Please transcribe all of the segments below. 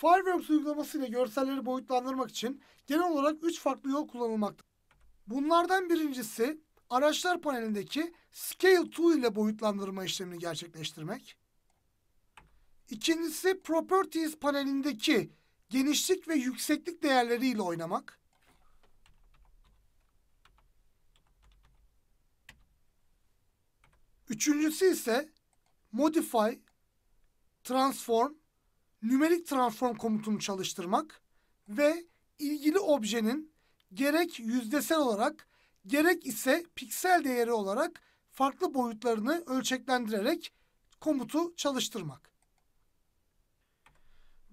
Fireworks uygulaması ile görselleri boyutlandırmak için genel olarak 3 farklı yol kullanılmaktadır. Bunlardan birincisi araçlar panelindeki Scale Tool ile boyutlandırma işlemini gerçekleştirmek. İkincisi Properties panelindeki genişlik ve yükseklik değerleri ile oynamak. Üçüncüsü ise Modify, Transform nümerik transform komutunu çalıştırmak ve ilgili objenin gerek yüzdesel olarak gerek ise piksel değeri olarak farklı boyutlarını ölçeklendirerek komutu çalıştırmak.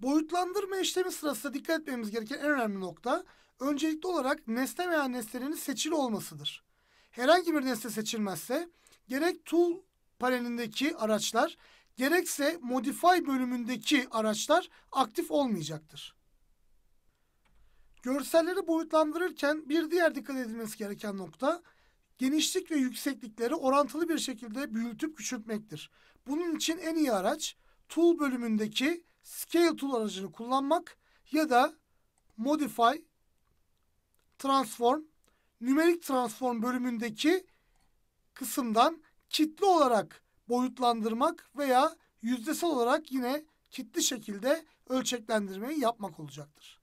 Boyutlandırma işlemi sırasında dikkat etmemiz gereken en önemli nokta öncelikli olarak nesne veya nesnenin seçili olmasıdır. Herhangi bir nesne seçilmezse gerek tool panelindeki araçlar gerekse modify bölümündeki araçlar aktif olmayacaktır. Görselleri boyutlandırırken bir diğer dikkat edilmesi gereken nokta genişlik ve yükseklikleri orantılı bir şekilde büyütüp küçültmektir. Bunun için en iyi araç Tool bölümündeki Scale Tool aracını kullanmak ya da Modify, Transform, Numerik Transform bölümündeki kısımdan kitli olarak boyutlandırmak veya yüzdesel olarak yine ciddi şekilde ölçeklendirmeyi yapmak olacaktır.